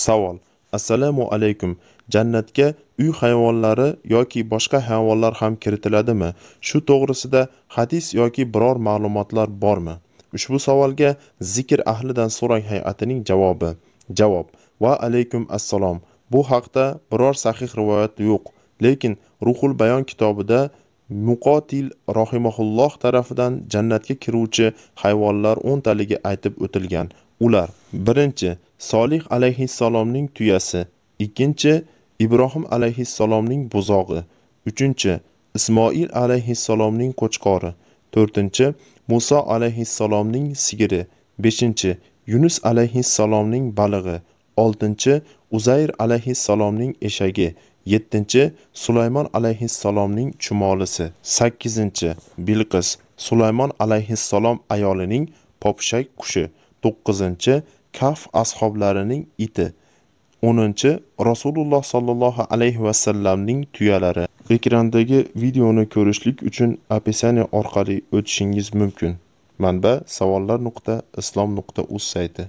savol assalomu alaykum jannatga uy hayvonlari yoki boshqa hayvonlar ham kiritiladimi shu to'g'risida hadis yoki biror ma'lumotlar bormi ushbu savolga zikr ahlidan so'rang hay'atining javobi javob va alaykum assalom bu haqda biror sahih rivoyat yo'q lekin ruhul bayon kitobida muqotil rahimahulloh tarafidan jannatga kiruvchi hayvonlar o'ntaligi aytib o'tilgan ular birinchi solih alayhissalomning tuyasi ikkinchi ibrohim alayhissalomning buzog'i uchinchi ismoil alayhissalomning qo'chqori to'rtinchi muso alayhissalomning sigiri beshinchi yunus alayhissalomning balig'i oltinchi uzayr alayhissalomning eshagi yettinchi sulaymon alayhissalomning chumolisi sakkizinchi bilqis sulaymon alayhissalom ayolining popshak qushi to'qqizinchi kaf ashoblarining iti o'ninchi rasululloh sollallohu alayhi vasallamning tuyalari ekrandagi videoni ko'rishlik uchun описание orqali o'tishingiz mumkin manba savollar nuqta islom nuqta uz sayti